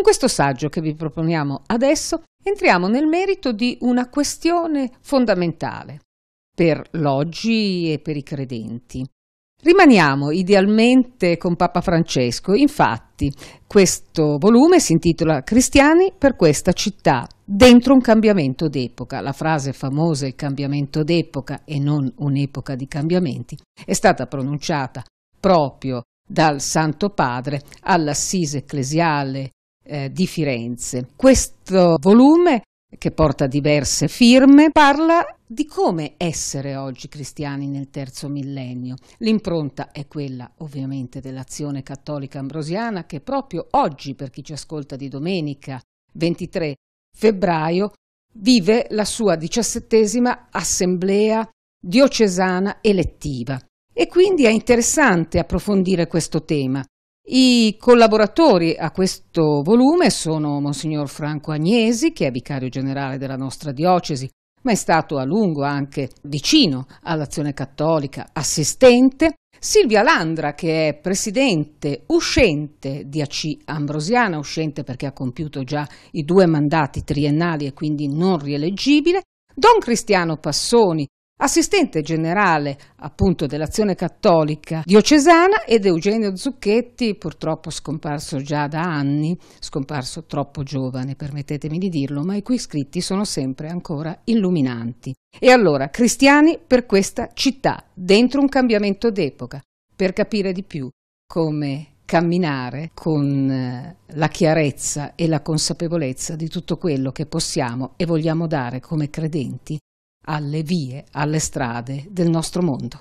Con questo saggio che vi proponiamo adesso entriamo nel merito di una questione fondamentale per l'oggi e per i credenti. Rimaniamo idealmente con Papa Francesco, infatti questo volume si intitola Cristiani per questa città, dentro un cambiamento d'epoca. La frase famosa il cambiamento d'epoca e non un'epoca di cambiamenti è stata pronunciata proprio dal Santo Padre all'assise ecclesiale eh, di Firenze. Questo volume, che porta diverse firme, parla di come essere oggi cristiani nel terzo millennio. L'impronta è quella ovviamente dell'azione cattolica ambrosiana che proprio oggi, per chi ci ascolta di domenica 23 febbraio, vive la sua diciassettesima assemblea diocesana elettiva. E quindi è interessante approfondire questo tema, i collaboratori a questo volume sono Monsignor Franco Agnesi, che è vicario generale della nostra diocesi, ma è stato a lungo anche vicino all'azione cattolica, assistente, Silvia Landra, che è presidente uscente di AC Ambrosiana, uscente perché ha compiuto già i due mandati triennali e quindi non rieleggibile, Don Cristiano Passoni, assistente generale appunto dell'azione cattolica diocesana ed Eugenio Zucchetti, purtroppo scomparso già da anni, scomparso troppo giovane, permettetemi di dirlo, ma i cui scritti sono sempre ancora illuminanti. E allora, cristiani per questa città, dentro un cambiamento d'epoca, per capire di più come camminare con eh, la chiarezza e la consapevolezza di tutto quello che possiamo e vogliamo dare come credenti alle vie, alle strade del nostro mondo.